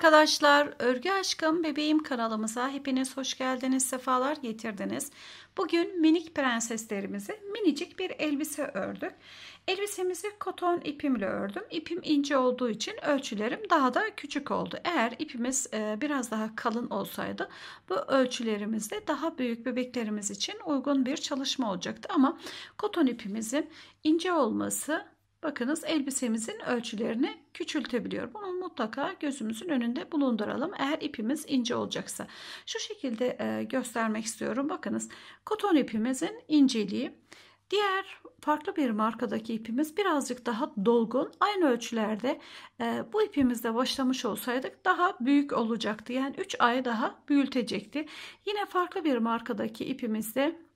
arkadaşlar, Örgü Aşkım Bebeğim kanalımıza hepiniz hoş geldiniz, sefalar getirdiniz. Bugün minik prenseslerimizi minicik bir elbise ördük. Elbisemizi koton ipimle ördüm. İpim ince olduğu için ölçülerim daha da küçük oldu. Eğer ipimiz e, biraz daha kalın olsaydı bu ölçülerimizde daha büyük bebeklerimiz için uygun bir çalışma olacaktı. Ama koton ipimizin ince olması Bakınız elbisemizin ölçülerini küçültebiliyor. Bunu mutlaka gözümüzün önünde bulunduralım. Eğer ipimiz ince olacaksa. Şu şekilde e, göstermek istiyorum. Bakınız koton ipimizin inceliği. Diğer farklı bir markadaki ipimiz birazcık daha dolgun. Aynı ölçülerde e, bu ipimizde başlamış olsaydık daha büyük olacaktı. Yani 3 ay daha büyütecekti. Yine farklı bir markadaki ipimizde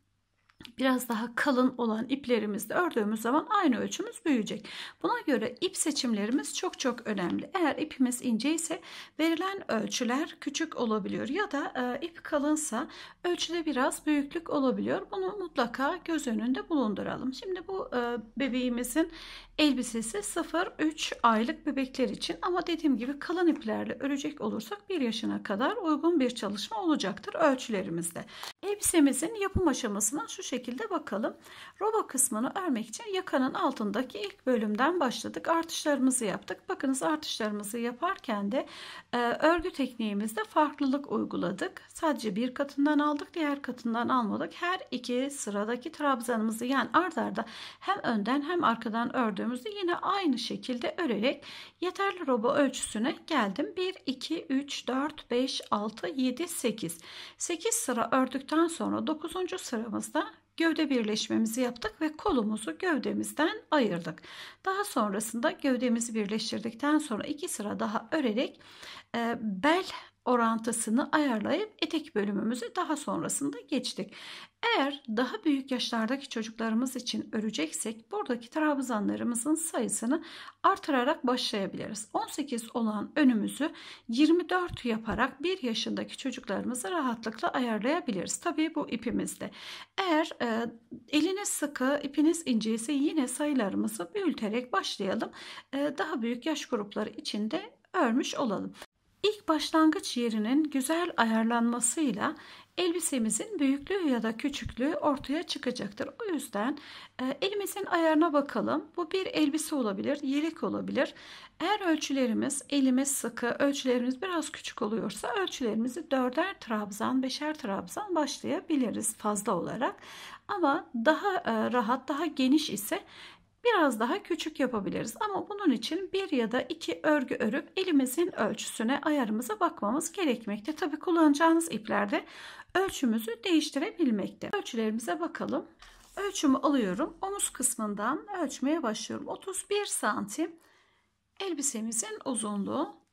biraz daha kalın olan iplerimizde ördüğümüz zaman aynı ölçümüz büyüyecek. Buna göre ip seçimlerimiz çok çok önemli. Eğer ipimiz ince ise verilen ölçüler küçük olabiliyor ya da e, ip kalınsa ölçüde biraz büyüklük olabiliyor. Bunu mutlaka göz önünde bulunduralım. Şimdi bu e, bebeğimizin elbisesi 0-3 aylık bebekler için ama dediğim gibi kalın iplerle örecek olursak 1 yaşına kadar uygun bir çalışma olacaktır ölçülerimizde. Elbisemizin yapım aşamasına şu şekilde bakalım. Roba kısmını örmek için yakanın altındaki ilk bölümden başladık. Artışlarımızı yaptık. Bakınız artışlarımızı yaparken de e, örgü tekniğimizde farklılık uyguladık. Sadece bir katından aldık, diğer katından almadık. Her iki sıradaki trabzanımızı yani ard arda hem önden hem arkadan ördüğümüzü yine aynı şekilde örerek yeterli roba ölçüsüne geldim. 1 2 3 4 5 6 7 8. 8 sıra ördükten yaptıktan sonra 9. sıramızda gövde birleşmemizi yaptık ve kolumuzu gövdemizden ayırdık. Daha sonrasında gövdemizi birleştirdikten sonra iki sıra daha örerek e, bel orantısını ayarlayıp etek bölümümüzü daha sonrasında geçtik. Eğer daha büyük yaşlardaki çocuklarımız için öreceksek buradaki trabzanlarımızın sayısını artırarak başlayabiliriz. 18 olan önümüzü 24 yaparak 1 yaşındaki çocuklarımızı rahatlıkla ayarlayabiliriz. Tabii bu ipimizde. Eğer e, eliniz sıkı, ipiniz ince ise yine sayılarımızı büyüterek başlayalım. E, daha büyük yaş grupları için de örmüş olalım. İlk başlangıç yerinin güzel ayarlanmasıyla elbisemizin büyüklüğü ya da küçüklüğü ortaya çıkacaktır. O yüzden e, elimizin ayarına bakalım. Bu bir elbise olabilir, yelek olabilir. Eğer ölçülerimiz elimiz sıkı, ölçülerimiz biraz küçük oluyorsa ölçülerimizi dörder trabzan, beşer trabzan başlayabiliriz fazla olarak. Ama daha e, rahat, daha geniş ise biraz daha küçük yapabiliriz. Ama bunun için bir ya da iki örgü örüp elimizin ölçüsüne ayarımıza bakmamız gerekmekte. Tabi kullanacağınız iplerde ölçümüzü değiştirebilmekte. Ölçülerimize bakalım. Ölçümü alıyorum. Omuz kısmından ölçmeye başlıyorum. 31 santim elbisemizin uzunluğu.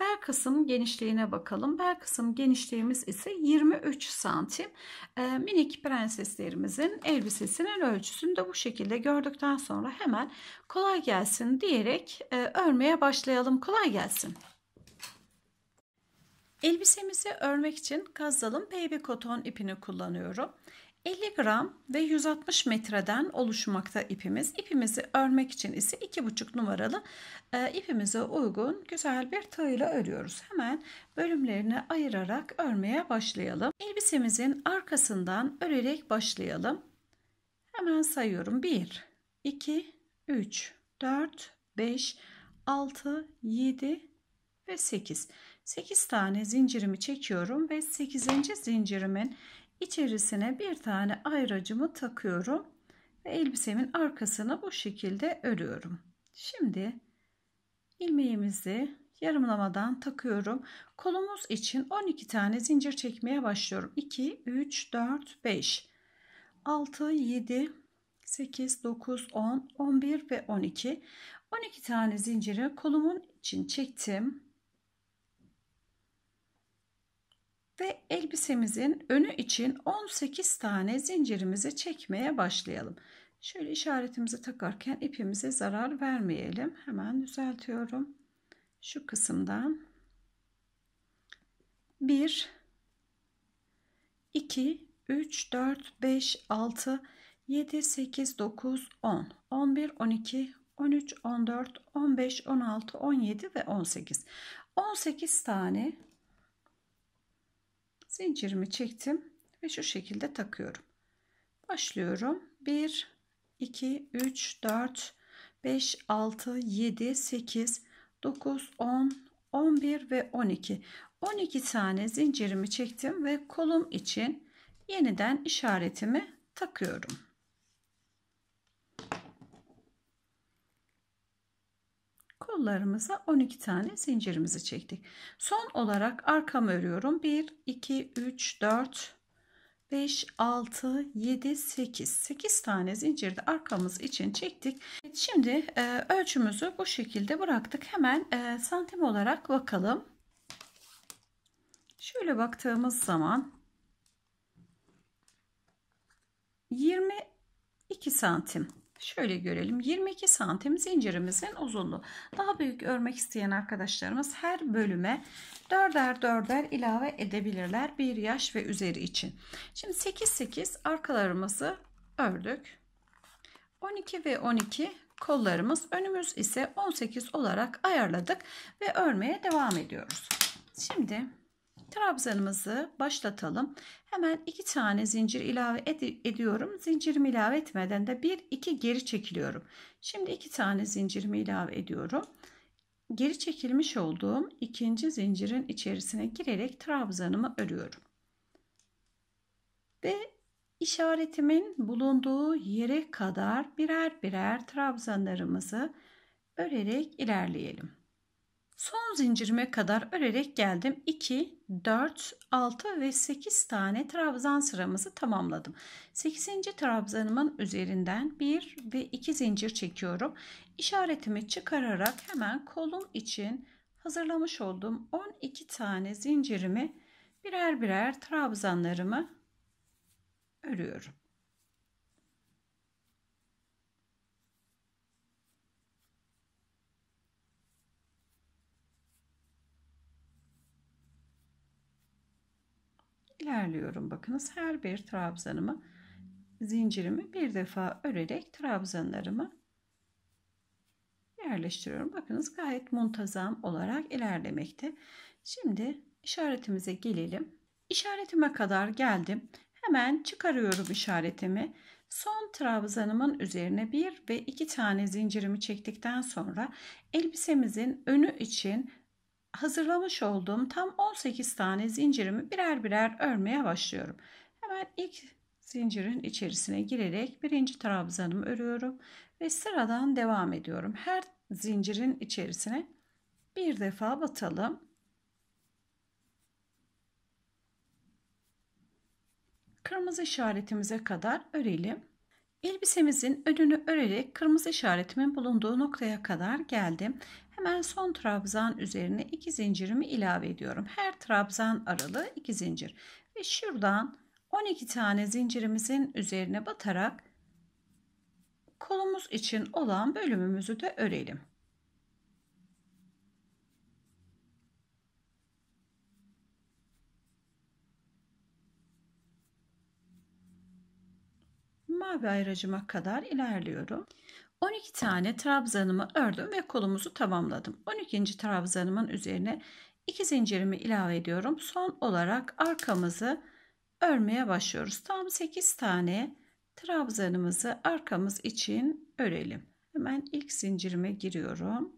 Bel kısım genişliğine bakalım. Bel kısım genişliğimiz ise 23 santim. E, minik prenseslerimizin elbisesinin ölçüsünü de bu şekilde gördükten sonra hemen kolay gelsin diyerek e, örmeye başlayalım. Kolay gelsin. Elbisemizi örmek için kazdalım baby koton ipini kullanıyorum. 50 gram ve 160 metreden oluşmakta ipimiz. İpimizi örmek için ise 2,5 numaralı e, ipimize uygun güzel bir tığ ile örüyoruz. Hemen bölümlerini ayırarak örmeye başlayalım. Elbisemizin arkasından örerek başlayalım. Hemen sayıyorum. 1, 2, 3, 4, 5, 6, 7 ve 8. 8 tane zincirimi çekiyorum ve 8. zincirimin İçerisine bir tane ayracımı takıyorum ve elbisemin arkasını bu şekilde örüyorum. Şimdi ilmeğimizi yarımlamadan takıyorum. Kolumuz için 12 tane zincir çekmeye başlıyorum. 2, 3, 4, 5, 6, 7, 8, 9, 10, 11 ve 12. 12 tane zinciri kolumun için çektim. ve elbisemizin önü için 18 tane zincirimizi çekmeye başlayalım. Şöyle işaretimizi takarken ipimize zarar vermeyelim. Hemen düzeltiyorum. Şu kısımdan 1 2 3 4 5 6 7 8 9 10 11 12 13 14 15 16 17 ve 18 18 tane zincirimi çektim ve şu şekilde takıyorum başlıyorum 1 2 3 4 5 6 7 8 9 10 11 ve 12 12 tane zincirimi çektim ve kolum için yeniden işaretimi takıyorum kollarımıza 12 tane zincirimizi çektik. Son olarak arkamı örüyorum. 1, 2, 3, 4, 5, 6, 7, 8. 8 tane zincirde arkamız için çektik. Şimdi e, ölçümüzü bu şekilde bıraktık. Hemen e, santim olarak bakalım. Şöyle baktığımız zaman 22 santim Şöyle görelim 22 santim zincirimizin uzunluğu. Daha büyük örmek isteyen arkadaşlarımız her bölüme dörder dörder ilave edebilirler bir yaş ve üzeri için. Şimdi 8 8 arkalarımızı ördük. 12 ve 12 kollarımız önümüz ise 18 olarak ayarladık ve örmeye devam ediyoruz. Şimdi trabzanımızı başlatalım. Hemen iki tane zincir ilave ed ediyorum. Zincirimi ilave etmeden de bir iki geri çekiliyorum. Şimdi iki tane zincirimi ilave ediyorum. Geri çekilmiş olduğum ikinci zincirin içerisine girerek trabzanımı örüyorum. Ve işaretimin bulunduğu yere kadar birer birer trabzanlarımızı örerek ilerleyelim. Son zincirime kadar örerek geldim. 2, 4, 6 ve 8 tane trabzan sıramızı tamamladım. 8. trabzanımın üzerinden 1 ve 2 zincir çekiyorum. İşaretimi çıkararak hemen kolum için hazırlamış olduğum 12 tane zincirimi birer birer trabzanlarımı örüyorum. ilerliyorum. Bakınız her bir trabzanımı zincirimi bir defa örerek trabzanlarımı yerleştiriyorum. Bakınız gayet muntazam olarak ilerlemekte. Şimdi işaretimize gelelim. İşaretime kadar geldim. Hemen çıkarıyorum işaretimi. Son trabzanımın üzerine bir ve iki tane zincirimi çektikten sonra elbisemizin önü için hazırlamış olduğum tam 18 tane zincirimi birer birer örmeye başlıyorum. Hemen ilk zincirin içerisine girerek birinci trabzanımı örüyorum ve sıradan devam ediyorum. Her zincirin içerisine bir defa batalım. Kırmızı işaretimize kadar örelim. Elbisemizin önünü örerek kırmızı işaretimin bulunduğu noktaya kadar geldim Hemen son trabzan üzerine iki zincirimi ilave ediyorum. Her trabzan aralığı iki zincir. Ve şuradan 12 tane zincirimizin üzerine batarak kolumuz için olan bölümümüzü de örelim. mavi ayracıma kadar ilerliyorum. 12 tane trabzanımı ördüm ve kolumuzu tamamladım. 12. trabzanımın üzerine 2 zincirimi ilave ediyorum. Son olarak arkamızı örmeye başlıyoruz. Tam 8 tane trabzanımızı arkamız için örelim. Hemen ilk zincirime giriyorum.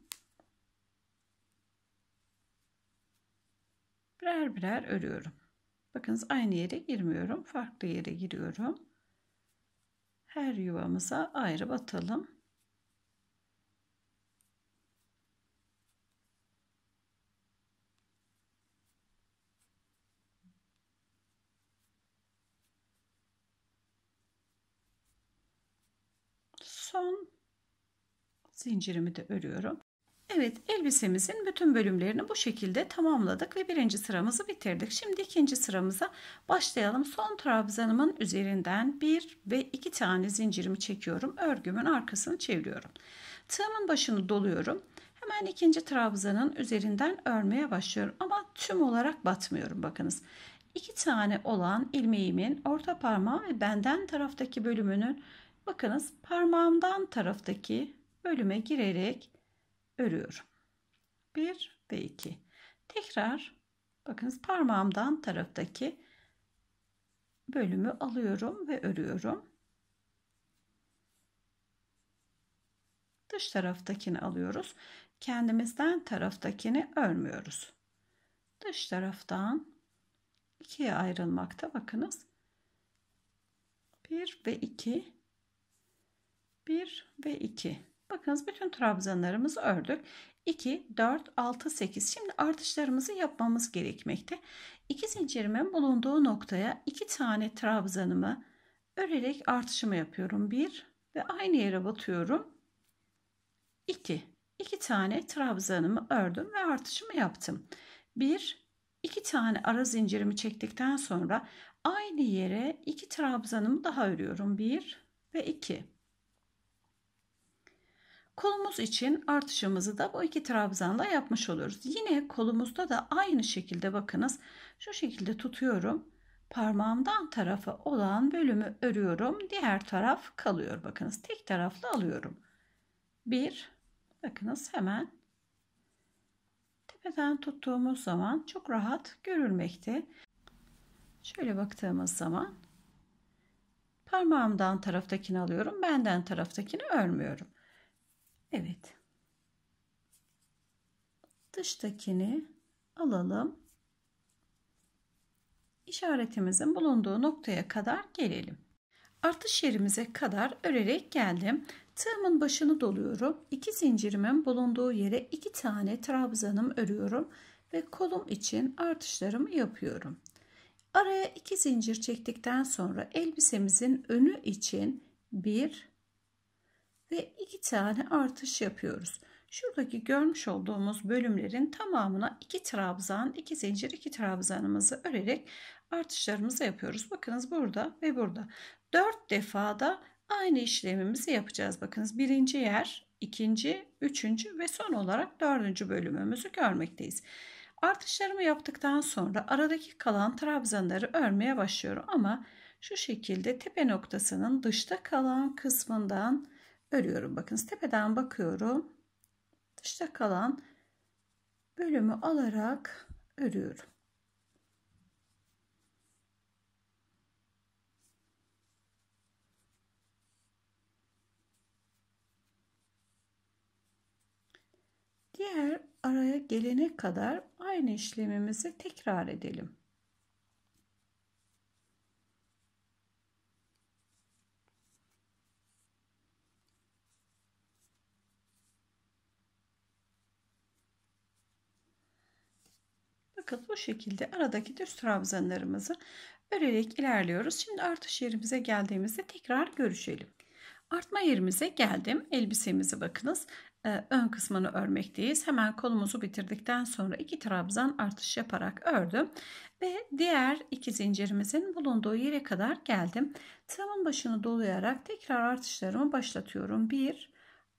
Birer birer örüyorum. Bakınız aynı yere girmiyorum. Farklı yere giriyorum. Her yuvamıza ayrı batalım. son zincirimi de örüyorum. Evet elbisemizin bütün bölümlerini bu şekilde tamamladık ve birinci sıramızı bitirdik. Şimdi ikinci sıramıza başlayalım. Son trabzanımın üzerinden bir ve iki tane zincirimi çekiyorum. Örgümün arkasını çeviriyorum. Tığımın başını doluyorum. Hemen ikinci trabzanın üzerinden örmeye başlıyorum. Ama tüm olarak batmıyorum bakınız. İki tane olan ilmeğimin orta parmağı ve benden taraftaki bölümünün Bakınız parmağımdan taraftaki bölüme girerek örüyorum. 1 ve 2. Tekrar bakınız parmağımdan taraftaki bölümü alıyorum ve örüyorum. Dış taraftakini alıyoruz. Kendimizden taraftakini örmüyoruz. Dış taraftan ikiye ayrılmakta bakınız. 1 ve 2 1 ve 2. Bakınız bütün trabzanlarımızı ördük. 2, 4, 6, 8. Şimdi artışlarımızı yapmamız gerekmekte. 2 zincirimin bulunduğu noktaya 2 tane trabzanımı örerek artışımı yapıyorum. 1 ve aynı yere batıyorum. 2. 2 tane trabzanımı ördüm ve artışımı yaptım. 1 2 tane ara zincirimi çektikten sonra aynı yere 2 trabzanımı daha örüyorum. 1 ve 2. Kolumuz için artışımızı da bu iki trabzanla yapmış oluruz. Yine kolumuzda da aynı şekilde bakınız. Şu şekilde tutuyorum. Parmağımdan tarafı olan bölümü örüyorum. Diğer taraf kalıyor. Bakınız tek taraflı alıyorum. Bir. Bakınız hemen tepeden tuttuğumuz zaman çok rahat görülmekte. Şöyle baktığımız zaman parmağımdan taraftakini alıyorum. Benden taraftakini örmüyorum. Evet. Dıştakini alalım. İşaretimizin bulunduğu noktaya kadar gelelim. Artış yerimize kadar örerek geldim. Tığımın başını doluyorum. İki zincirimin bulunduğu yere iki tane trabzanım örüyorum ve kolum için artışlarımı yapıyorum. Araya iki zincir çektikten sonra elbisemizin önü için bir ve iki tane artış yapıyoruz. Şuradaki görmüş olduğumuz bölümlerin tamamına iki trabzan, iki zincir, iki trabzanımızı örerek artışlarımızı yapıyoruz. Bakınız burada ve burada. Dört da aynı işlemimizi yapacağız. Bakınız birinci yer, ikinci, üçüncü ve son olarak dördüncü bölümümüzü görmekteyiz. Artışlarımı yaptıktan sonra aradaki kalan trabzanları örmeye başlıyorum ama şu şekilde tepe noktasının dışta kalan kısmından örüyorum. bakın, tepeden bakıyorum. Dışta kalan bölümü alarak örüyorum. Diğer araya gelene kadar aynı işlemimizi tekrar edelim. Bakın bu şekilde aradaki düz trabzanlarımızı örerek ilerliyoruz. Şimdi artış yerimize geldiğimizde tekrar görüşelim. Artma yerimize geldim. Elbisemizi bakınız ee, ön kısmını örmekteyiz. Hemen kolumuzu bitirdikten sonra iki trabzan artış yaparak ördüm ve diğer iki zincirimizin bulunduğu yere kadar geldim. Tığımın başını dolayarak tekrar artışlarımı başlatıyorum. Bir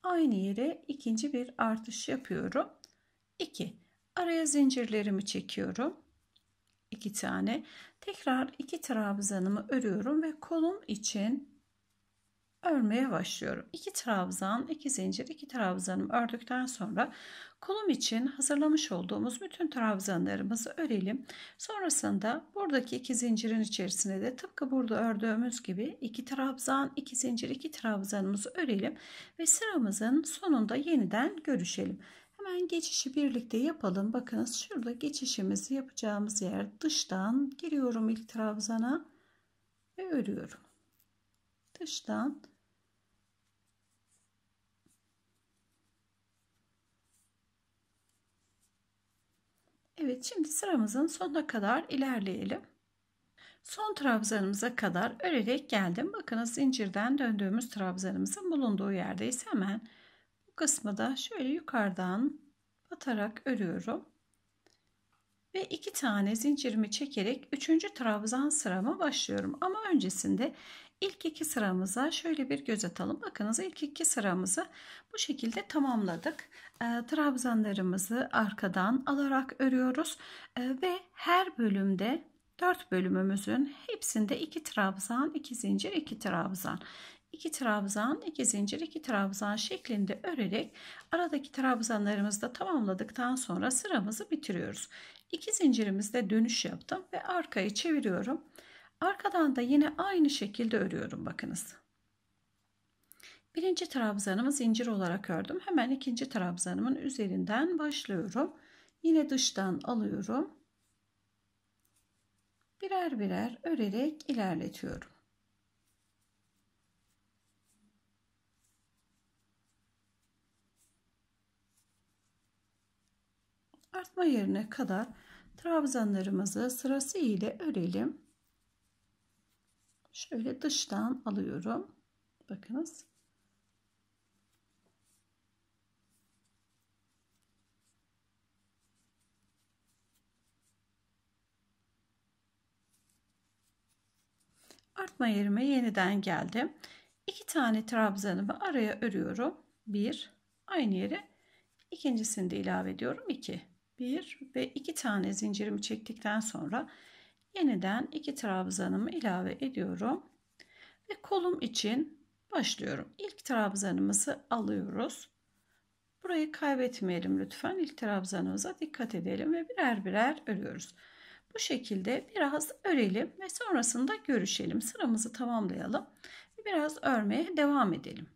aynı yere ikinci bir artış yapıyorum. İki. Araya zincirlerimi çekiyorum. 2 tane. Tekrar 2 trabzanımı örüyorum ve kolum için örmeye başlıyorum. 2 trabzan, 2 zincir, 2 trabzanımı ördükten sonra kolum için hazırlamış olduğumuz bütün trabzanlarımızı örelim. Sonrasında buradaki 2 zincirin içerisine de tıpkı burada ördüğümüz gibi 2 trabzan, 2 zincir, 2 trabzanımızı örelim ve sıramızın sonunda yeniden görüşelim. Hemen geçişi birlikte yapalım. Bakınız şurada geçişimizi yapacağımız yer dıştan giriyorum ilk trabzana ve örüyorum. Dıştan Evet şimdi sıramızın sonuna kadar ilerleyelim. Son trabzanımıza kadar örerek geldim. Bakınız zincirden döndüğümüz trabzanımızın bulunduğu yerdeyiz. Hemen kısmı da şöyle yukarıdan batarak örüyorum. Ve iki tane zincirimi çekerek üçüncü trabzan sırama başlıyorum. Ama öncesinde ilk iki sıramıza şöyle bir göz atalım. Bakınız ilk iki sıramızı bu şekilde tamamladık. E, trabzanlarımızı arkadan alarak örüyoruz. E, ve her bölümde dört bölümümüzün hepsinde iki trabzan, iki zincir, iki trabzan. 2 trabzan, 2 zincir, 2 trabzan şeklinde örerek aradaki trabzanlarımızı da tamamladıktan sonra sıramızı bitiriyoruz. 2 zincirimizde dönüş yaptım ve arkayı çeviriyorum. Arkadan da yine aynı şekilde örüyorum bakınız. Birinci trabzanımı zincir olarak ördüm. Hemen ikinci trabzanımın üzerinden başlıyorum. Yine dıştan alıyorum. Birer birer örerek ilerletiyorum. Artma yerine kadar trabzanlarımızı sırası ile örelim. Şöyle dıştan alıyorum. Bakınız. artma yerime yeniden geldim. İki tane trabzanımı araya örüyorum. Bir aynı yere ikincisini de ilave ediyorum. 2 1 ve 2 tane zincirimi çektikten sonra yeniden 2 trabzanımı ilave ediyorum. Ve kolum için başlıyorum. İlk trabzanımızı alıyoruz. Burayı kaybetmeyelim lütfen. İlk trabzanımıza dikkat edelim ve birer birer örüyoruz. Bu şekilde biraz örelim ve sonrasında görüşelim. Sıramızı tamamlayalım. Biraz örmeye devam edelim.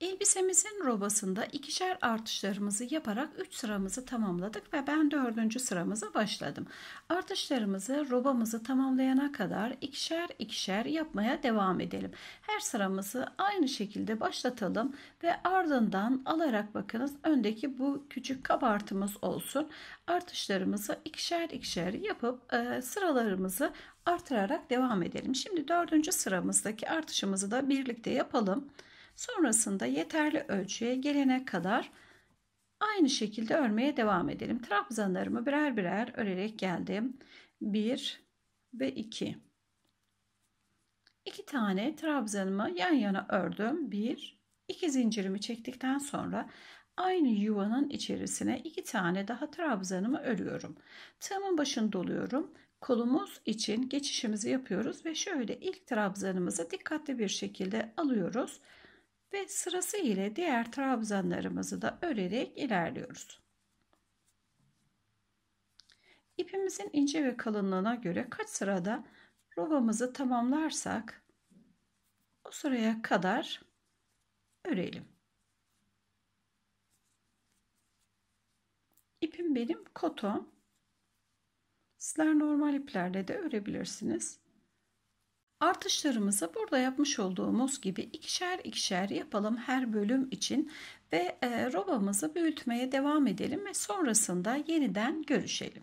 Elbisemizin robasında ikişer artışlarımızı yaparak 3 sıramızı tamamladık ve ben 4. sıramıza başladım. Artışlarımızı robamızı tamamlayana kadar ikişer ikişer yapmaya devam edelim. Her sıramızı aynı şekilde başlatalım ve ardından alarak bakınız öndeki bu küçük kabartımız olsun. Artışlarımızı ikişer ikişer yapıp e, sıralarımızı artırarak devam edelim. Şimdi 4. sıramızdaki artışımızı da birlikte yapalım. Sonrasında yeterli ölçüye gelene kadar aynı şekilde örmeye devam edelim. Trabzanlarımı birer birer örerek geldim. 1 ve 2. 2 tane trabzanımı yan yana ördüm. 1 2 zincirimi çektikten sonra aynı yuvanın içerisine 2 tane daha trabzanımı örüyorum. Tığımın başını doluyorum kolumuz için geçişimizi yapıyoruz ve şöyle ilk trabzanımızı dikkatli bir şekilde alıyoruz ve sırası ile diğer trabzanlarımızı da örerek ilerliyoruz. İpimizin ince ve kalınlığına göre kaç sırada robamızı tamamlarsak o sıraya kadar örelim. İpim benim koton. Sizler normal iplerle de örebilirsiniz. Artışlarımızı burada yapmış olduğumuz gibi ikişer ikişer yapalım her bölüm için ve e, robamızı büyütmeye devam edelim ve sonrasında yeniden görüşelim.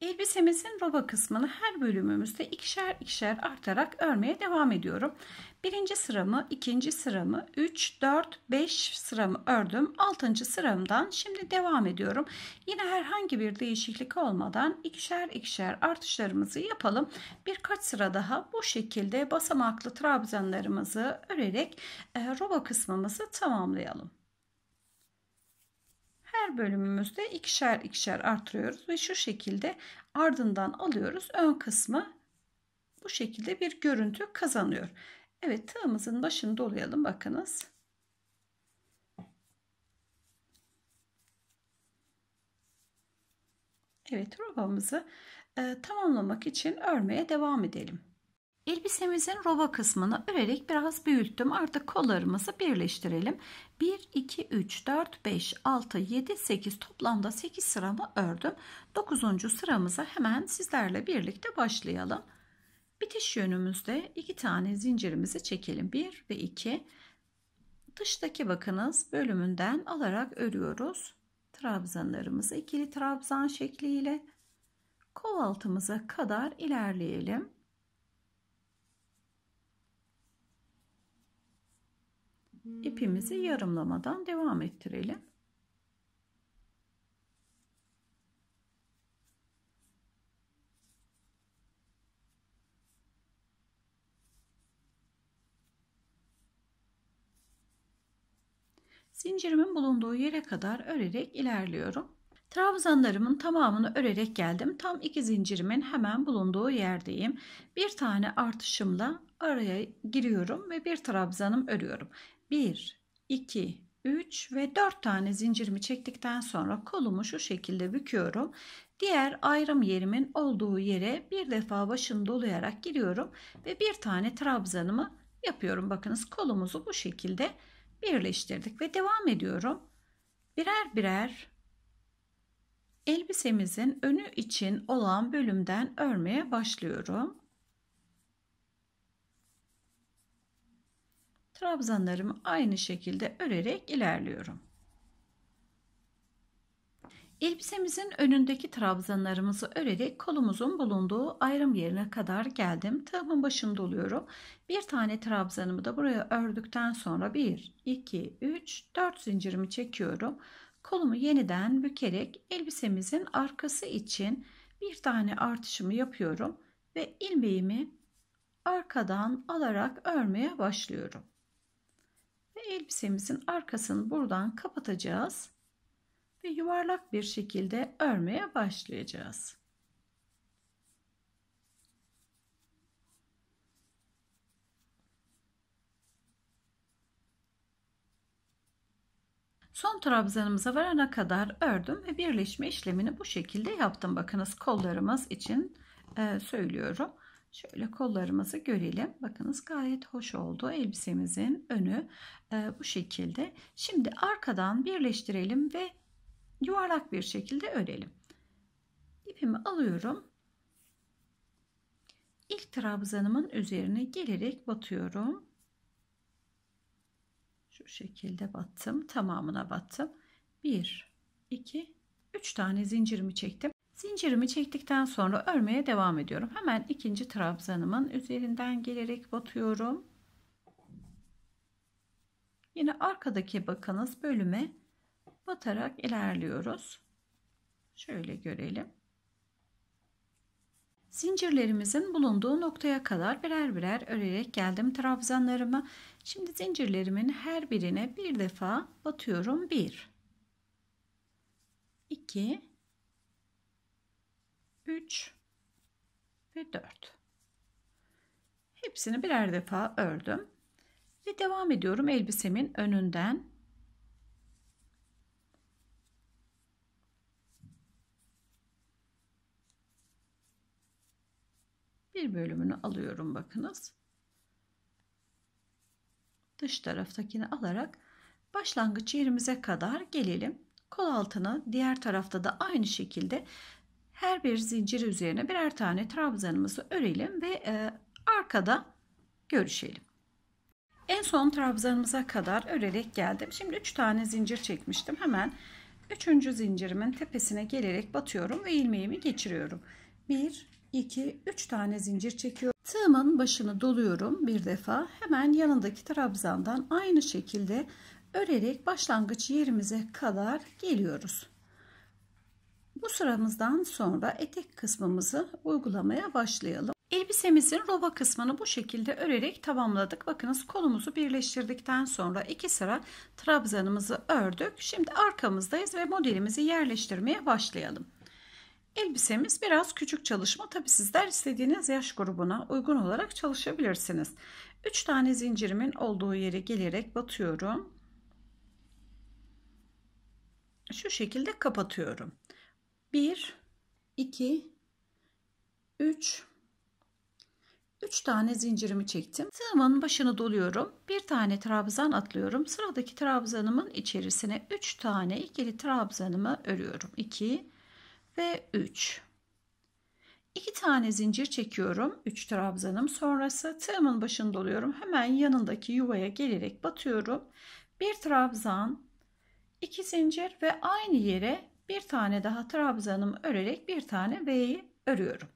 Elbisemizin roba kısmını her bölümümüzde ikişer ikişer artarak örmeye devam ediyorum. Birinci sıramı, ikinci sıramı, 3, 4, 5 sıramı ördüm. Altıncı sıramdan şimdi devam ediyorum. Yine herhangi bir değişiklik olmadan ikişer ikişer artışlarımızı yapalım. Birkaç sıra daha bu şekilde basamaklı trabzanlarımızı örerek e, roba kısmımızı tamamlayalım. Her bölümümüzde ikişer ikişer artırıyoruz ve şu şekilde ardından alıyoruz. Ön kısmı bu şekilde bir görüntü kazanıyor. Evet tığımızın başını dolayalım bakınız. Evet robamızı e, tamamlamak için örmeye devam edelim. Elbisemizin roba kısmını örerek biraz büyüttüm. Artık kollarımızı birleştirelim. 1, 2, 3, 4, 5, 6, 7, 8 toplamda 8 sıramı ördüm. 9. sıramıza hemen sizlerle birlikte başlayalım. Bitiş yönümüzde 2 tane zincirimizi çekelim. 1 ve 2. Dıştaki bakınız bölümünden alarak örüyoruz. Trabzanlarımızı ikili trabzan şekliyle kol altımıza kadar ilerleyelim. ipimizi yarımlamadan devam ettirelim. Zincirimin bulunduğu yere kadar örerek ilerliyorum. Trabzanlarımın tamamını örerek geldim. Tam iki zincirimin hemen bulunduğu yerdeyim. Bir tane artışımla araya giriyorum ve bir trabzanım örüyorum. 1, 2, 3 ve 4 tane zincirimi çektikten sonra kolumu şu şekilde büküyorum. Diğer ayrım yerimin olduğu yere bir defa başını dolayarak giriyorum ve bir tane trabzanımı yapıyorum. Bakınız kolumuzu bu şekilde birleştirdik ve devam ediyorum. Birer birer elbisemizin önü için olan bölümden örmeye başlıyorum. trabzanlarımı aynı şekilde örerek ilerliyorum. Elbisemizin önündeki trabzanlarımızı örerek kolumuzun bulunduğu ayrım yerine kadar geldim. Tığımın başında oluyorum. Bir tane trabzanımı da buraya ördükten sonra 1, 2, 3, 4 zincirimi çekiyorum. Kolumu yeniden bükerek elbisemizin arkası için bir tane artışımı yapıyorum ve ilmeğimi arkadan alarak örmeye başlıyorum ve elbisemizin arkasını buradan kapatacağız ve yuvarlak bir şekilde örmeye başlayacağız. Son trabzanımıza varana kadar ördüm ve birleşme işlemini bu şekilde yaptım. Bakınız kollarımız için e, söylüyorum. Şöyle kollarımızı görelim. Bakınız gayet hoş oldu. Elbisemizin önü e, bu şekilde. Şimdi arkadan birleştirelim ve yuvarlak bir şekilde örelim. İpimi alıyorum. İlk trabzanımın üzerine gelerek batıyorum. Şu şekilde battım. Tamamına battım. 1, 2, 3 tane zincirimi çektim. Zincirimi çektikten sonra örmeye devam ediyorum. Hemen ikinci trabzanımın üzerinden gelerek batıyorum. Yine arkadaki bakınız bölüme batarak ilerliyoruz. Şöyle görelim. Zincirlerimizin bulunduğu noktaya kadar birer birer örerek geldim trabzanlarımı. Şimdi zincirlerimin her birine bir defa batıyorum. 1 2 3 ve 4. Hepsini birer defa ördüm. Ve devam ediyorum elbisemin önünden. Bir bölümünü alıyorum bakınız. Dış taraftakini alarak başlangıç yerimize kadar gelelim. Kol altını diğer tarafta da aynı şekilde her bir zincir üzerine birer tane trabzanımızı örelim ve e, arkada görüşelim. En son trabzanımıza kadar örerek geldim. Şimdi 3 tane zincir çekmiştim. Hemen 3. zincirimin tepesine gelerek batıyorum ve ilmeğimi geçiriyorum. 1, 2, 3 tane zincir çekiyorum. Tığımın başını doluyorum bir defa. Hemen yanındaki trabzandan aynı şekilde örerek başlangıç yerimize kadar geliyoruz. Bu sıramızdan sonra etek kısmımızı uygulamaya başlayalım. Elbisemizin roba kısmını bu şekilde örerek tamamladık. Bakınız kolumuzu birleştirdikten sonra iki sıra trabzanımızı ördük. Şimdi arkamızdayız ve modelimizi yerleştirmeye başlayalım. Elbisemiz biraz küçük çalışma. Tabi sizler istediğiniz yaş grubuna uygun olarak çalışabilirsiniz. 3 tane zincirimin olduğu yere gelerek batıyorum. Şu şekilde kapatıyorum. 1 2 3 3 tane zincirimi çektim. Tığımın başını doluyorum. Bir tane trabzan atlıyorum. Sıradaki trabzanımın içerisine 3 tane ikili trabzanımı örüyorum. 2 ve 3. 2 tane zincir çekiyorum. 3 trabzanım sonrası tığımın başını doluyorum. Hemen yanındaki yuvaya gelerek batıyorum. Bir trabzan, 2 zincir ve aynı yere bir tane daha trabzanımı örerek bir tane V'yi örüyorum.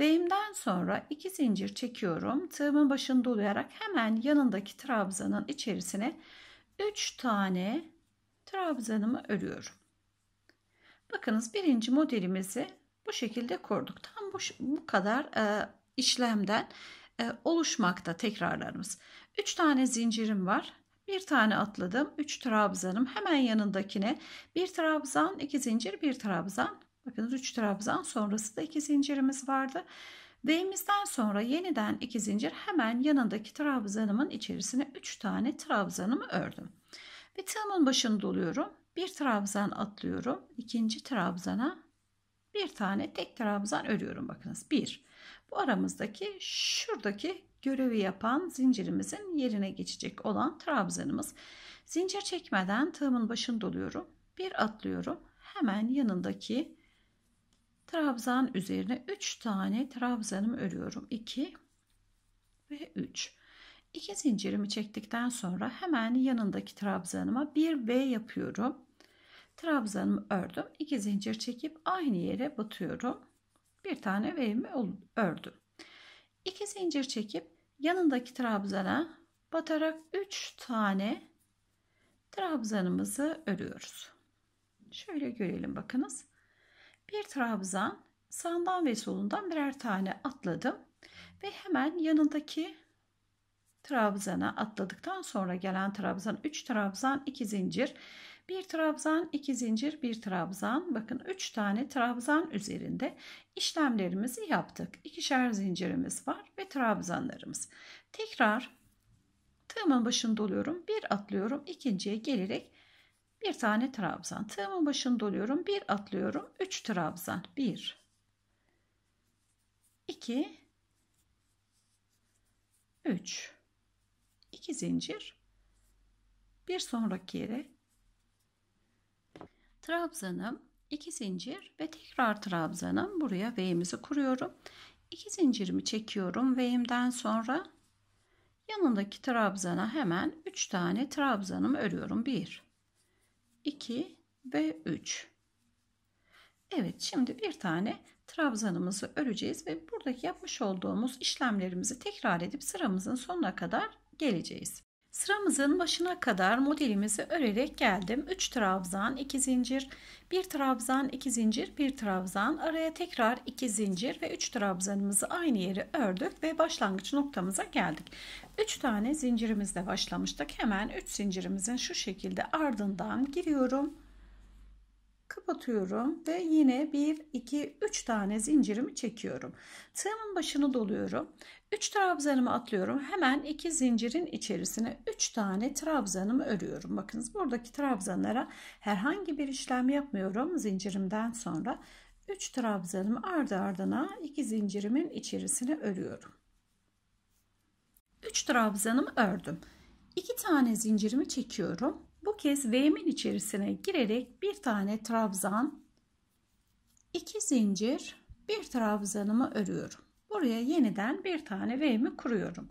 V'imden sonra iki zincir çekiyorum. Tığımın başını dolayarak hemen yanındaki trabzanın içerisine 3 tane trabzanımı örüyorum. Bakınız birinci modelimizi bu şekilde kurduk. Tam bu, bu kadar e, işlemden e, oluşmakta tekrarlarımız. 3 tane zincirim var. Bir tane atladım. 3 trabzanım. Hemen yanındakine bir trabzan, iki zincir, bir trabzan. Bakınız 3 trabzan sonrası da iki zincirimiz vardı. D'mizden sonra yeniden iki zincir hemen yanındaki trabzanımın içerisine 3 tane trabzanımı ördüm. Ve tığımın başını doluyorum. Bir trabzan atlıyorum. ikinci trabzana bir tane tek trabzan örüyorum. Bakınız bir. Bu aramızdaki şuradaki görevi yapan zincirimizin yerine geçecek olan trabzanımız. Zincir çekmeden tığımın başını doluyorum. Bir atlıyorum. Hemen yanındaki trabzan üzerine 3 tane trabzanımı örüyorum. 2 ve 3. 2 zincirimi çektikten sonra hemen yanındaki trabzanıma bir V yapıyorum. Trabzanımı ördüm. 2 zincir çekip aynı yere batıyorum. Bir tane V'mi ördüm. 2 zincir çekip yanındaki trabzana batarak 3 tane trabzanımızı örüyoruz. Şöyle görelim bakınız. Bir trabzan sağdan ve solundan birer tane atladım ve hemen yanındaki trabzana atladıktan sonra gelen trabzan 3 trabzan 2 zincir bir trabzan, iki zincir, bir trabzan. Bakın üç tane trabzan üzerinde işlemlerimizi yaptık. İkişer zincirimiz var ve trabzanlarımız. Tekrar tığımın başını doluyorum, Bir atlıyorum. ikinciye gelerek bir tane trabzan. Tığımın başını doluyorum, Bir atlıyorum. Üç trabzan. Bir, iki, üç. iki zincir. Bir sonraki yere trabzanım, iki zincir ve tekrar trabzanım. Buraya V'imizi kuruyorum. İki zincirimi çekiyorum. V'imden sonra yanındaki trabzana hemen 3 tane trabzanımı örüyorum. 1 2 ve 3. Evet şimdi bir tane trabzanımızı öreceğiz ve buradaki yapmış olduğumuz işlemlerimizi tekrar edip sıramızın sonuna kadar geleceğiz. Sıramızın başına kadar modelimizi örerek geldim. 3 trabzan, 2 zincir, 1 trabzan, 2 zincir, 1 trabzan. Araya tekrar 2 zincir ve 3 trabzanımızı aynı yere ördük ve başlangıç noktamıza geldik. 3 tane zincirimizle başlamıştık. Hemen 3 zincirimizin şu şekilde ardından giriyorum. Kapatıyorum ve yine 1, 2, 3 tane zincirimi çekiyorum. Tığımın başını doluyorum. 3 trabzanımı atlıyorum. Hemen 2 zincirin içerisine 3 tane trabzanımı örüyorum. Bakınız buradaki trabzanlara herhangi bir işlem yapmıyorum zincirimden sonra. 3 trabzanımı ardı ardına 2 zincirimin içerisine örüyorum. 3 trabzanımı ördüm. 2 tane zincirimi çekiyorum. Bu kez V'min içerisine girerek 1 tane trabzan, 2 zincir, 1 trabzanımı örüyorum. Buraya yeniden bir tane V'mi kuruyorum.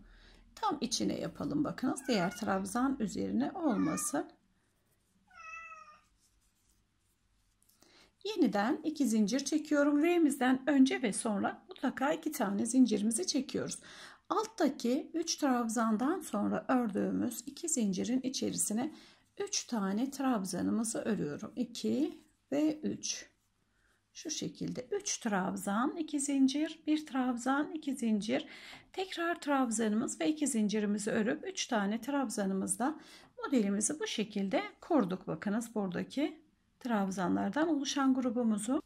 Tam içine yapalım bakınız. Diğer trabzan üzerine olmasın. Yeniden iki zincir çekiyorum. V'mizden önce ve sonra mutlaka iki tane zincirimizi çekiyoruz. Alttaki 3 trabzandan sonra ördüğümüz iki zincirin içerisine 3 tane trabzanımızı örüyorum. 2 ve 3 şu şekilde 3 trabzan 2 zincir 1 trabzan 2 zincir tekrar trabzanımız ve 2 zincirimizi örüp 3 tane trabzanımızda modelimizi bu şekilde kurduk bakınız buradaki trabzanlardan oluşan grubumuzu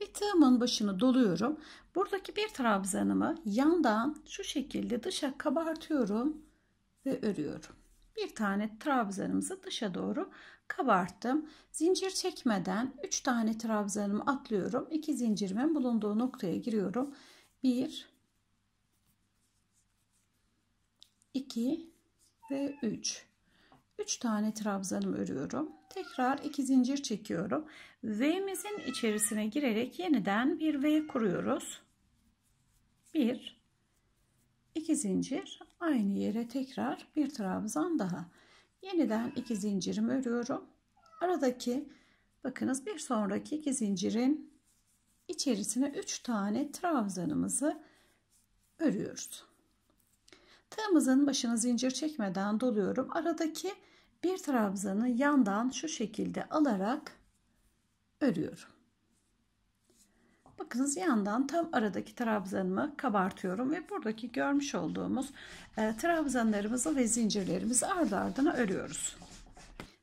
bir tığımın başını doluyorum buradaki bir trabzanımı yandan şu şekilde dışa kabartıyorum ve örüyorum bir tane trabzanımızı dışa doğru kabarttım. Zincir çekmeden 3 tane trabzanımı atlıyorum. 2 zincirimin bulunduğu noktaya giriyorum. 1 2 ve 3 3 tane trabzanımı örüyorum. Tekrar 2 zincir çekiyorum. V'mizin içerisine girerek yeniden bir V kuruyoruz. 1 2 zincir aynı yere tekrar bir trabzan daha yeniden iki zincirimi örüyorum aradaki bakınız bir sonraki iki zincirin içerisine üç tane trabzanımızı örüyoruz tığımızın başına zincir çekmeden doluyorum aradaki bir trabzanı yandan şu şekilde alarak örüyorum bakınız yandan tam aradaki trabzanımı kabartıyorum ve buradaki görmüş olduğumuz e, trabzanlarımızı ve zincirlerimizi ardı ardına örüyoruz.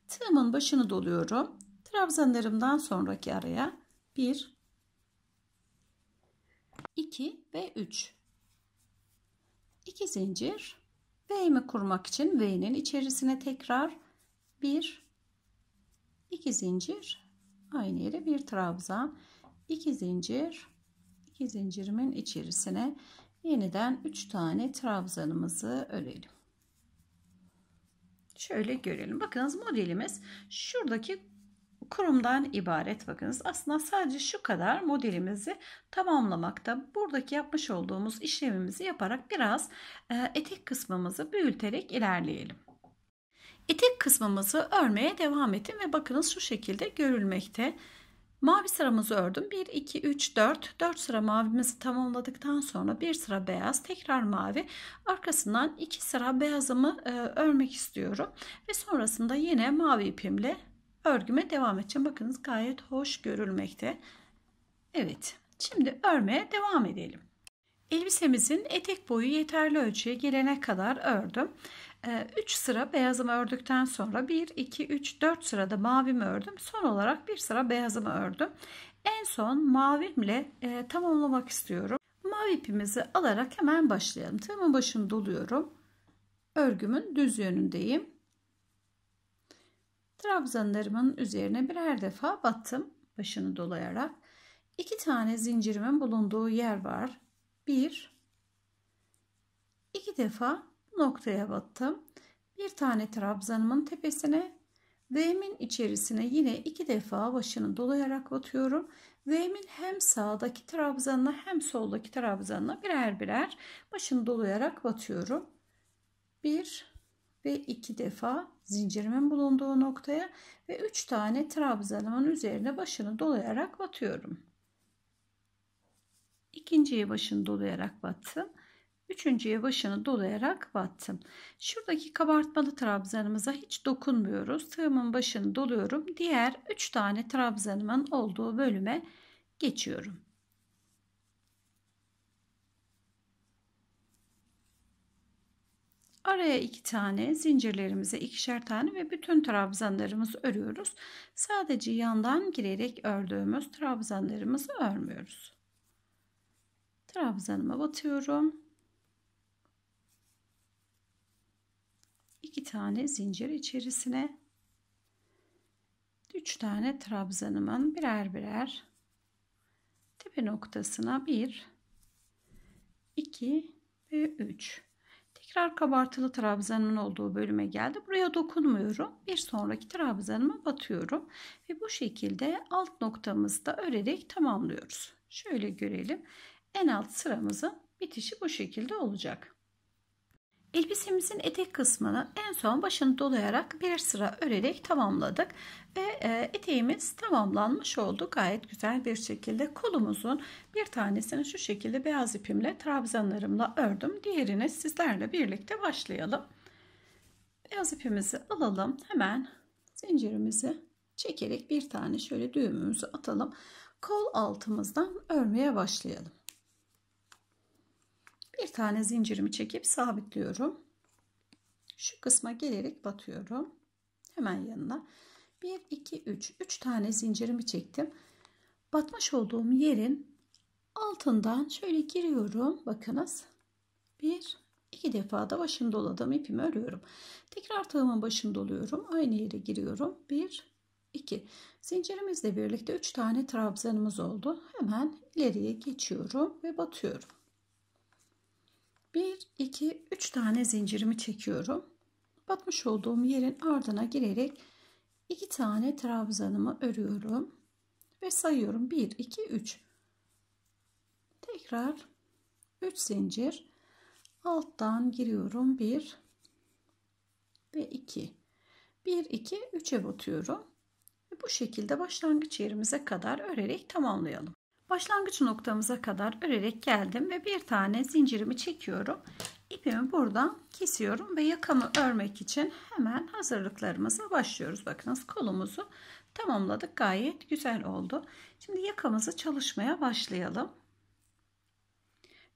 Tığımın başını doluyorum. Trabzanlarımdan sonraki araya 1 2 ve 3 2 zincir V'mi kurmak için V'nin içerisine tekrar 1 2 zincir aynı yere bir trabzan 2 zincir 2 zincirimin içerisine yeniden 3 tane trabzanımızı örelim. Şöyle görelim. Bakınız modelimiz şuradaki kurumdan ibaret bakınız. Aslında sadece şu kadar modelimizi tamamlamakta. Buradaki yapmış olduğumuz işlemimizi yaparak biraz e, etek kısmımızı büyüterek ilerleyelim. Etek kısmımızı örmeye devam edin ve bakınız şu şekilde görülmekte. Mavi sıramızı ördüm. 1, 2, 3, 4. 4 sıra mavimizi tamamladıktan sonra 1 sıra beyaz, tekrar mavi. Arkasından 2 sıra beyazımı e, örmek istiyorum. Ve sonrasında yine mavi ipimle örgüme devam edeceğim. Bakınız gayet hoş görülmekte. Evet, şimdi örmeye devam edelim. Elbisemizin etek boyu yeterli ölçüye gelene kadar ördüm. 3 ee, sıra beyazımı ördükten sonra 1, 2, 3, 4 sırada mavimi ördüm. Son olarak bir sıra beyazımı ördüm. En son mavimle e, tamamlamak istiyorum. Mavi ipimizi alarak hemen başlayalım. Tığımın başını doluyorum. Örgümün düz yönündeyim. Trabzanlarımın üzerine birer defa battım. Başını dolayarak. İki tane zincirimin bulunduğu yer var. Bir, iki defa noktaya battım. Bir tane trabzanımın tepesine V'min içerisine yine iki defa başını dolayarak batıyorum. V'min hem sağdaki trabzanına hem soldaki trabzanına birer birer başını dolayarak batıyorum. Bir ve iki defa zincirimin bulunduğu noktaya ve üç tane trabzanımın üzerine başını dolayarak batıyorum. İkinciye başını dolayarak battım. Üçüncüye başını dolayarak battım. Şuradaki kabartmalı trabzanımıza hiç dokunmuyoruz. Tığımın başını doluyorum. Diğer 3 tane trabzanımın olduğu bölüme geçiyorum. Araya iki tane zincirlerimize ikişer tane ve bütün trabzanlarımızı örüyoruz. Sadece yandan girerek ördüğümüz trabzanlarımızı örmüyoruz. Trabzanıma batıyorum. 2 tane zincir içerisine 3 tane trabzanımın birer birer tepe noktasına 1 2 ve 3 tekrar kabartılı trabzanımın olduğu bölüme geldi. Buraya dokunmuyorum. Bir sonraki trabzanıma batıyorum. Ve bu şekilde alt noktamızda örerek tamamlıyoruz. Şöyle görelim. En alt sıramızın bitişi bu şekilde olacak. Elbisemizin etek kısmını en son başını dolayarak bir sıra örerek tamamladık ve e, eteğimiz tamamlanmış oldu. Gayet güzel bir şekilde kolumuzun bir tanesini şu şekilde beyaz ipimle trabzanlarımla ördüm. Diğerini sizlerle birlikte başlayalım. Beyaz ipimizi alalım. Hemen zincirimizi çekerek bir tane şöyle düğümümüzü atalım. Kol altımızdan örmeye başlayalım. Bir tane zincirimi çekip sabitliyorum. Şu kısma gelerek batıyorum. Hemen yanına 1 2 3 3 tane zincirimi çektim. Batmış olduğum yerin altından şöyle giriyorum. Bakınız. Bir iki defa da başını doladım. ipimi örüyorum. Tekrar tığımın başını doluyorum. Aynı yere giriyorum. 1 2 zincirimizle birlikte 3 tane trabzanımız oldu. Hemen ileriye geçiyorum ve batıyorum. 1, 2, 3 tane zincirimi çekiyorum. Batmış olduğum yerin ardına girerek 2 tane trabzanımı örüyorum. Ve sayıyorum 1, 2, 3. Tekrar 3 zincir. Alttan giriyorum 1 ve 2. 1, 2, 3'e batıyorum. Bu şekilde başlangıç yerimize kadar örerek tamamlayalım. Başlangıç noktamıza kadar örerek geldim ve bir tane zincirimi çekiyorum. İpimi buradan kesiyorum ve yakamı örmek için hemen hazırlıklarımıza başlıyoruz. Bakınız kolumuzu tamamladık. Gayet güzel oldu. Şimdi yakamızı çalışmaya başlayalım.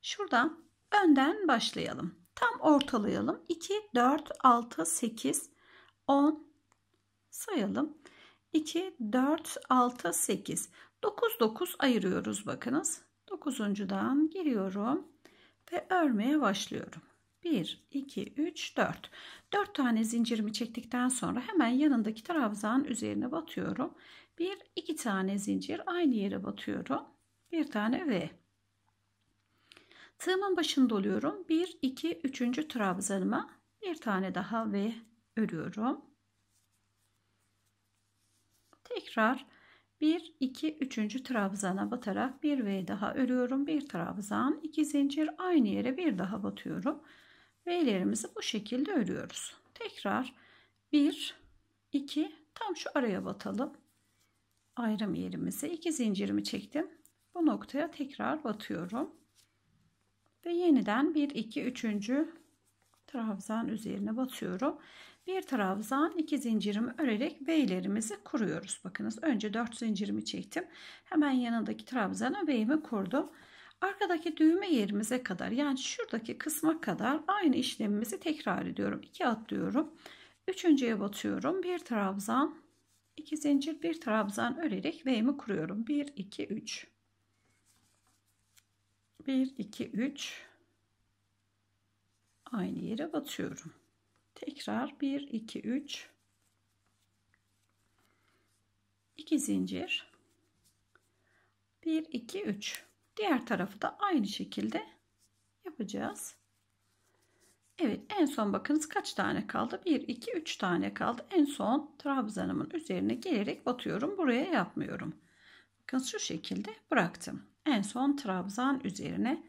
Şuradan önden başlayalım. Tam ortalayalım. 2, 4, 6, 8, 10 sayalım. 2, 4, 6, 8. 9 9 ayırıyoruz bakınız. 9.dan giriyorum ve örmeye başlıyorum. 1 2 3 4. 4 tane zincirimi çektikten sonra hemen yanındaki trabzan üzerine batıyorum. 1 2 tane zincir aynı yere batıyorum. 1 tane ve Tığımın başını doluyorum. 1 2 3. trabzanıma bir tane daha ve örüyorum. Tekrar 1 2 3. trabzana batarak bir V daha örüyorum. Bir trabzan, iki zincir, aynı yere bir daha batıyorum. V'lerimizi bu şekilde örüyoruz. Tekrar 1 2 tam şu araya batalım. Ayrım yerimize 2 zincirimi çektim. Bu noktaya tekrar batıyorum. Ve yeniden 1 2 3. trabzan üzerine batıyorum bir trabzan iki zincirimi örerek beylerimizi kuruyoruz. Bakınız önce 4 zincirimi çektim. Hemen yanındaki trabzanı beyimi kurdum. Arkadaki düğme yerimize kadar yani şuradaki kısma kadar aynı işlemimizi tekrar ediyorum. 2 atlıyorum. Üçüncüye batıyorum. Bir trabzan, iki zincir, bir trabzan örerek V'mi kuruyorum. 1 2 3. 1 2 3. Aynı yere batıyorum tekrar 1 2 3 2 zincir 1 2 3 diğer tarafı da aynı şekilde yapacağız Evet en son bakınız kaç tane kaldı 1 2 3 tane kaldı en son trabzanımın üzerine gelerek batıyorum buraya yapmıyorum bakın şu şekilde bıraktım en son trabzan üzerine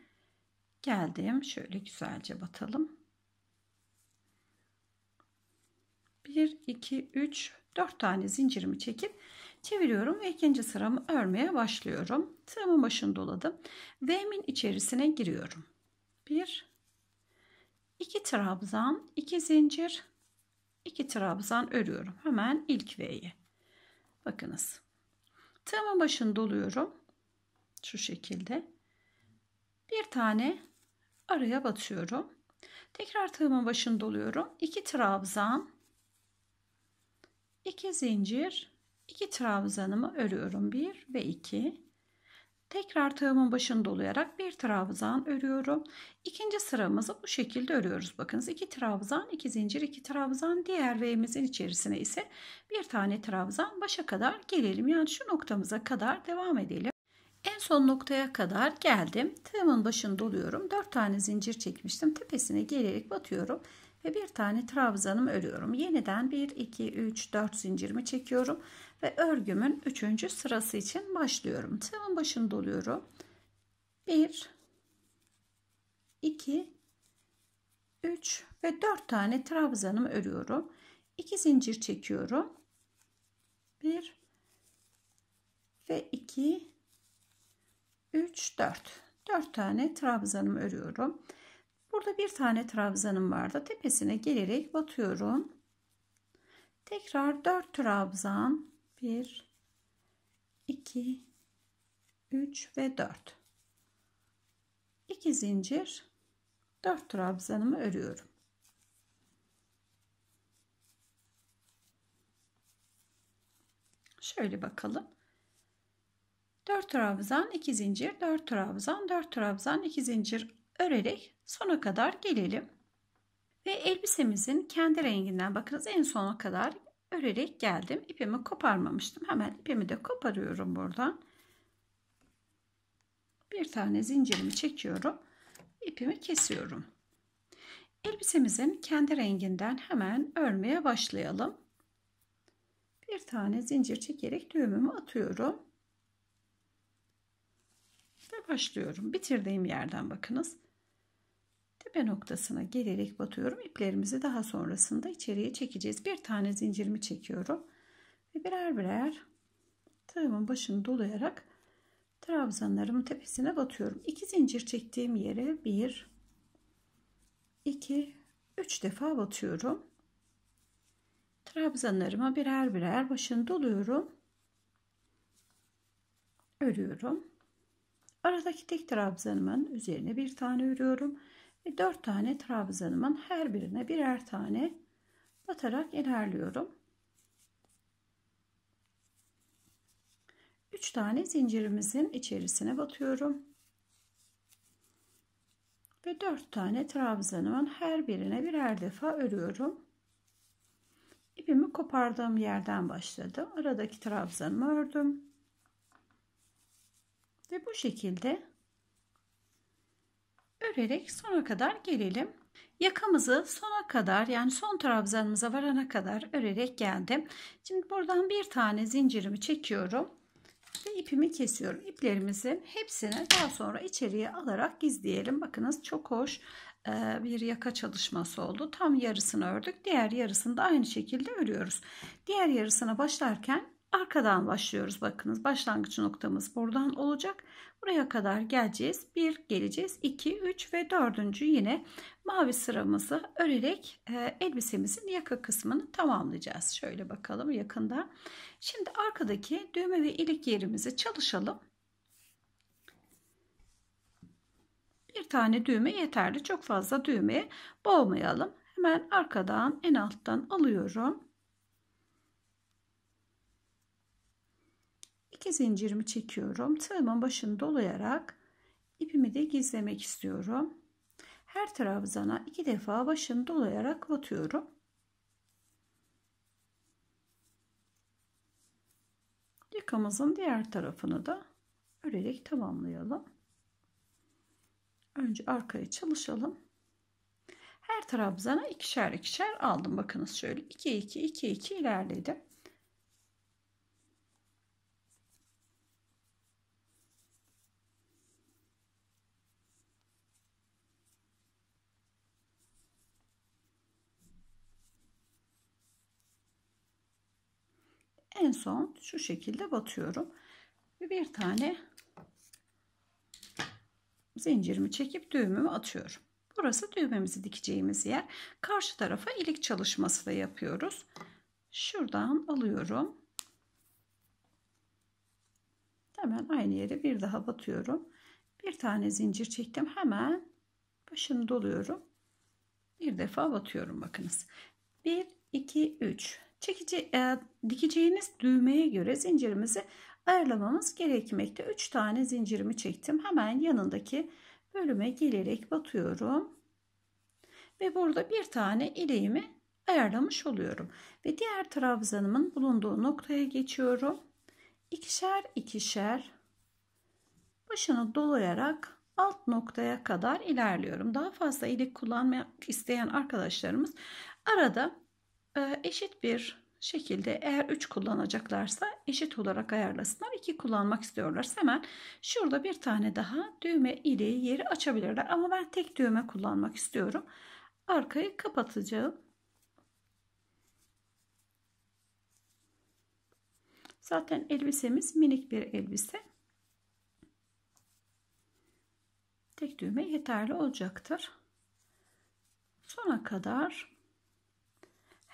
geldim şöyle güzelce batalım 1, 2, 3, 4 tane zincirimi çekip çeviriyorum ve ikinci sıramı örmeye başlıyorum. Sıramın başını doladım. V'min içerisine giriyorum. 1, 2 trabzan, 2 zincir, 2 trabzan örüyorum. Hemen ilk V'yi. Bakınız. Tığımın başını doluyorum. Şu şekilde. Bir tane araya batıyorum. Tekrar tığımın başını doluyorum. 2 trabzan, 2 zincir, 2 trabzanımı örüyorum. 1 ve 2. Tekrar tığımın başını dolayarak bir trabzan örüyorum. İkinci sıramızı bu şekilde örüyoruz. Bakınız 2 trabzan, 2 zincir, 2 trabzan. Diğer V'mizin içerisine ise bir tane trabzan başa kadar gelelim. Yani şu noktamıza kadar devam edelim. En son noktaya kadar geldim. Tığımın başını doluyorum. 4 tane zincir çekmiştim. Tepesine gelerek batıyorum ve bir tane trabzanım örüyorum. Yeniden 1, 2, 3, 4 zincirimi çekiyorum ve örgümün 3. sırası için başlıyorum. Tığımın başını doluyorum. 1, 2, 3 ve 4 tane trabzanım örüyorum. 2 zincir çekiyorum. 1 ve 2, 3, 4. 4 tane trabzanım örüyorum. Burada bir tane trabzanım vardı. Tepesine gelerek batıyorum. Tekrar 4 trabzan. 1 2 3 ve 4. 2 zincir 4 trabzanımı örüyorum. Şöyle bakalım. 4 trabzan 2 zincir 4 trabzan 4 trabzan 2 zincir örerek sona kadar gelelim. Ve elbisemizin kendi renginden bakınız en sona kadar örerek geldim. İpimi koparmamıştım. Hemen ipimi de koparıyorum buradan. Bir tane zincirimi çekiyorum. İpimi kesiyorum. Elbisemizin kendi renginden hemen örmeye başlayalım. Bir tane zincir çekerek düğümümü atıyorum. Ve başlıyorum. Bitirdiğim yerden bakınız tepe noktasına gelerek batıyorum. İplerimizi daha sonrasında içeriye çekeceğiz. Bir tane zincirimi çekiyorum. Ve birer birer tığımın başını dolayarak trabzanlarımın tepesine batıyorum. İki zincir çektiğim yere bir, iki, üç defa batıyorum. Trabzanlarıma birer birer başını doluyorum. Örüyorum. Aradaki tek trabzanımın üzerine bir tane örüyorum. Ve 4 tane trabzanımın her birine birer tane batarak ilerliyorum. 3 tane zincirimizin içerisine batıyorum. Ve 4 tane trabzanımın her birine birer defa örüyorum. İpimi kopardığım yerden başladım. Aradaki trabzanımı ördüm. Ve bu şekilde örerek sona kadar gelelim. Yakamızı sona kadar yani son trabzanımıza varana kadar örerek geldim. Şimdi buradan bir tane zincirimi çekiyorum ve ipimi kesiyorum. İplerimizin hepsini daha sonra içeriye alarak gizleyelim. Bakınız çok hoş e, bir yaka çalışması oldu. Tam yarısını ördük. Diğer yarısını da aynı şekilde örüyoruz. Diğer yarısına başlarken Arkadan başlıyoruz bakınız. Başlangıç noktamız buradan olacak. Buraya kadar geleceğiz. Bir geleceğiz. 2, 3 ve dördüncü yine mavi sıramızı örerek e, elbisemizin yaka kısmını tamamlayacağız. Şöyle bakalım yakında. Şimdi arkadaki düğme ve ilik yerimizi çalışalım. Bir tane düğme yeterli. Çok fazla düğmeye boğmayalım. Hemen arkadan en alttan alıyorum. 2 zincirimi çekiyorum. Tığımın başını dolayarak ipimi de gizlemek istiyorum. Her trabzana iki defa başını dolayarak batıyorum. Yakamızın diğer tarafını da örerek tamamlayalım. Önce arkaya çalışalım. Her trabzana ikişer ikişer aldım. Bakınız şöyle 2 2 2 2 ilerledim. en son şu şekilde batıyorum. ve Bir tane zincirimi çekip düğümümü atıyorum. Burası düğmemizi dikeceğimiz yer. Karşı tarafa ilik çalışması da yapıyoruz. Şuradan alıyorum. Hemen aynı yere bir daha batıyorum. Bir tane zincir çektim. Hemen başını doluyorum. Bir defa batıyorum bakınız. 1, 2, 3 çekici, e, dikeceğiniz düğmeye göre zincirimizi ayarlamamız gerekmekte. 3 tane zincirimi çektim. Hemen yanındaki bölüme gelerek batıyorum. Ve burada bir tane ileğimi ayarlamış oluyorum. Ve diğer trabzanımın bulunduğu noktaya geçiyorum. İkişer ikişer başını dolayarak alt noktaya kadar ilerliyorum. Daha fazla ilik kullanmak isteyen arkadaşlarımız arada ee, eşit bir şekilde eğer 3 kullanacaklarsa eşit olarak ayarlasınlar. 2 kullanmak istiyorlarsa hemen şurada bir tane daha düğme ile yeri açabilirler. Ama ben tek düğme kullanmak istiyorum. Arkayı kapatacağım. Zaten elbisemiz minik bir elbise. Tek düğme yeterli olacaktır. Sona kadar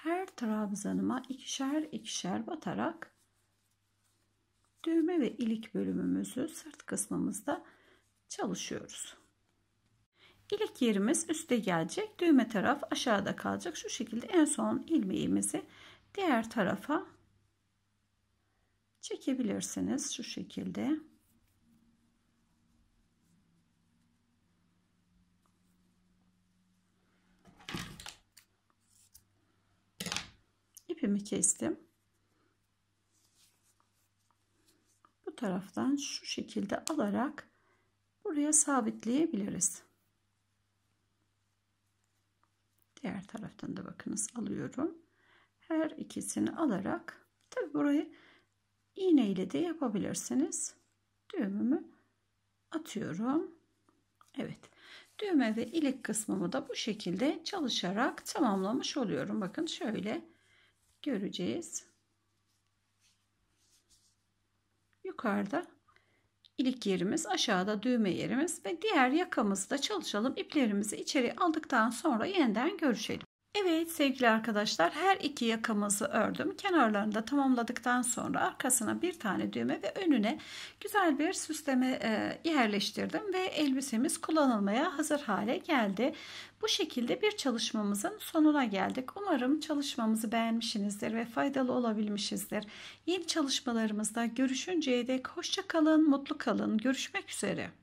her trabzanıma ikişer ikişer batarak düğme ve ilik bölümümüzü sırt kısmımızda çalışıyoruz. İlik yerimiz üste gelecek. Düğme taraf aşağıda kalacak. Şu şekilde en son ilmeğimizi diğer tarafa çekebilirsiniz. Şu şekilde. ipimi kestim. Bu taraftan şu şekilde alarak buraya sabitleyebiliriz. Diğer taraftan da bakınız alıyorum. Her ikisini alarak tabi burayı iğne ile de yapabilirsiniz. Düğümümü atıyorum. Evet. Düğme ve ilik kısmımı da bu şekilde çalışarak tamamlamış oluyorum. Bakın şöyle göreceğiz. Yukarıda ilik yerimiz, aşağıda düğme yerimiz ve diğer yakamızda çalışalım. İplerimizi içeri aldıktan sonra yeniden görüşelim. Evet sevgili arkadaşlar her iki yakamızı ördüm. Kenarlarını da tamamladıktan sonra arkasına bir tane düğme ve önüne güzel bir süsleme e, yerleştirdim ve elbisemiz kullanılmaya hazır hale geldi. Bu şekilde bir çalışmamızın sonuna geldik. Umarım çalışmamızı beğenmişsinizdir ve faydalı olabilmişizdir. Yeni çalışmalarımızda görüşünceye dek hoşça kalın, mutlu kalın. Görüşmek üzere.